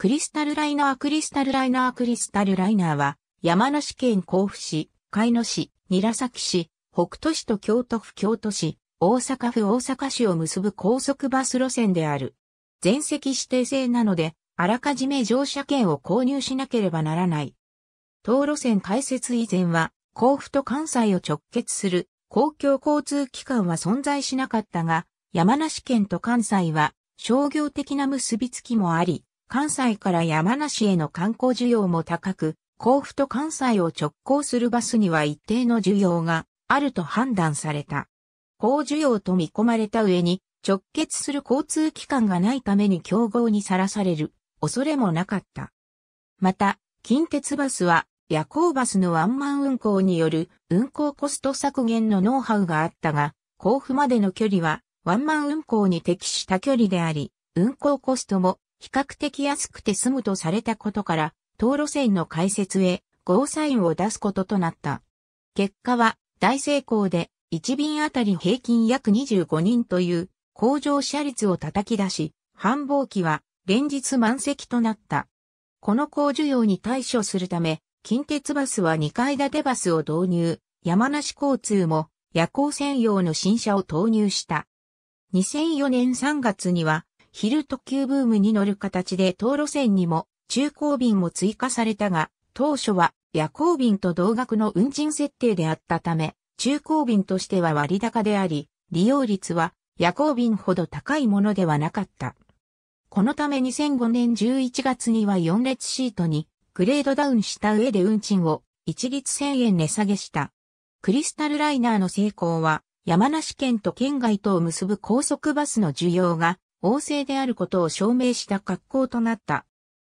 クリスタルライナークリスタルライナークリスタルライナーは山梨県甲府市、海野市、韮崎市、北都市と京都府京都市、大阪府大阪市を結ぶ高速バス路線である。全席指定制なので、あらかじめ乗車券を購入しなければならない。当路線開設以前は、甲府と関西を直結する公共交通機関は存在しなかったが、山梨県と関西は商業的な結びつきもあり、関西から山梨への観光需要も高く、甲府と関西を直行するバスには一定の需要があると判断された。高需要と見込まれた上に直結する交通機関がないために競合にさらされる恐れもなかった。また、近鉄バスは夜行バスのワンマン運行による運行コスト削減のノウハウがあったが、甲府までの距離はワンマン運行に適した距離であり、運行コストも比較的安くて済むとされたことから、道路線の開設へ、ゴーサインを出すこととなった。結果は、大成功で、1便あたり平均約25人という、工場車率を叩き出し、繁忙期は連日満席となった。この高需要に対処するため、近鉄バスは2階建てバスを導入、山梨交通も夜行専用の新車を投入した。2004年3月には昼特急ブームに乗る形で東路線にも中高便も追加されたが、当初は夜行便と同額の運賃設定であったため、中高便としては割高であり、利用率は夜行便ほど高いものではなかった。このため2005年11月には4列シートにグレードダウンした上で運賃を一律1000円値下げした。クリスタルライナーの成功は山梨県と県外とを結ぶ高速バスの需要が旺盛であることを証明した格好となった。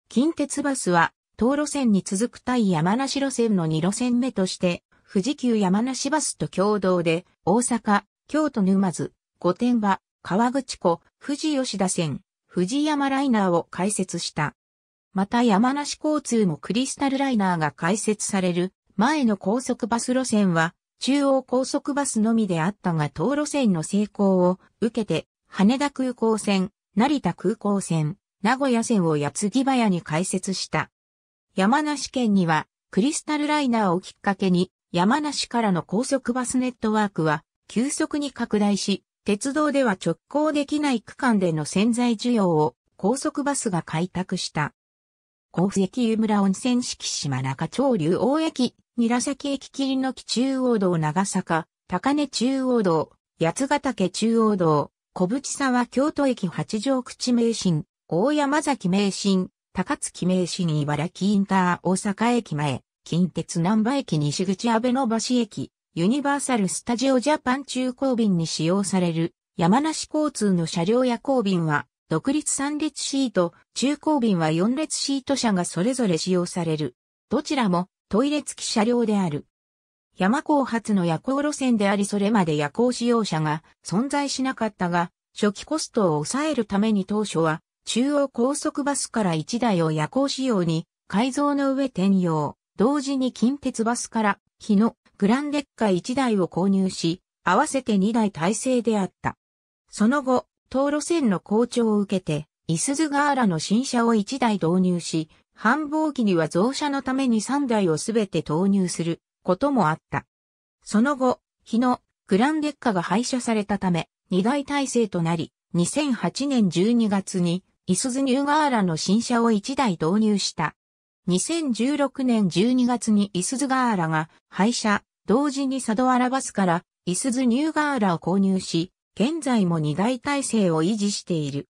近鉄バスは、東路線に続く対山梨路線の2路線目として、富士急山梨バスと共同で、大阪、京都沼津、御殿場、川口湖、富士吉田線、富士山ライナーを開設した。また山梨交通もクリスタルライナーが開設される前の高速バス路線は中央高速バスのみであったが東路線の成功を受けて羽田空港線、成田空港線、名古屋線を八つ木早に開設した。山梨県には、クリスタルライナーをきっかけに、山梨からの高速バスネットワークは、急速に拡大し、鉄道では直行できない区間での潜在需要を高速バスが開拓した。甲府駅湯村温泉敷島中町流大駅、韮崎駅霧の木中央道長坂、高根中央道、八ヶ岳中央道、小淵沢京都駅八条口名神、大山崎名神、高槻名神茨城インター大阪駅前、近鉄南波駅西口安倍野橋駅、ユニバーサルスタジオジャパン中高便に使用される山梨交通の車両や高便は独立3列シート、中高便は4列シート車がそれぞれ使用される。どちらもトイレ付き車両である。山高発の夜行路線でありそれまで夜行使用者が存在しなかったが、初期コストを抑えるために当初は中央高速バスから1台を夜行仕様に改造の上転用、同時に近鉄バスから日野、グランデッカ1台を購入し、合わせて2台体制であった。その後、東路線の好調を受けて、イスズガーラの新車を1台導入し、繁忙期には増車のために3台をすべて投入することもあった。その後、日のグランデッカが廃車されたため、二大体制となり、2008年12月に、イスズニューガーラの新車を一台導入した。2016年12月にイスズガーラが廃車、同時に佐ドアラバスからイスズニューガーラを購入し、現在も二大体制を維持している。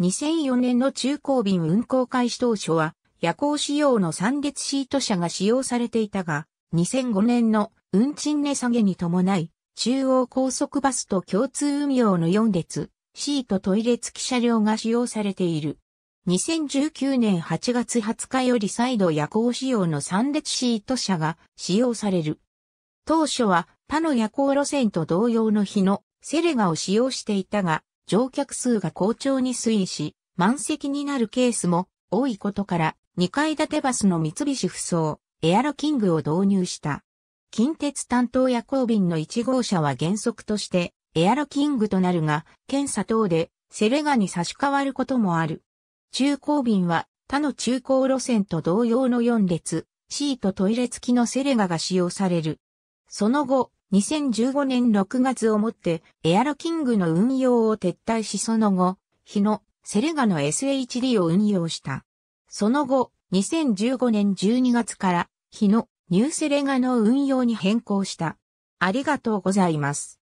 2004年の中高便運行開始当初は、夜行仕様の三列シート車が使用されていたが、2005年の運賃値下げに伴い、中央高速バスと共通運用の4列、シートトイレ付き車両が使用されている。2019年8月20日より再度夜行仕様の3列シート車が使用される。当初は他の夜行路線と同様の日のセレガを使用していたが、乗客数が好調に推移し、満席になるケースも多いことから、2階建てバスの三菱不走、エアロキングを導入した。近鉄担当夜行便の1号車は原則としてエアロキングとなるが、検査等でセレガに差し替わることもある。中高便は他の中高路線と同様の4列、シートトイレ付きのセレガが使用される。その後、2015年6月をもってエアロキングの運用を撤退しその後、日のセレガの SHD を運用した。その後、2015年12月から日のニュースレガの運用に変更した。ありがとうございます。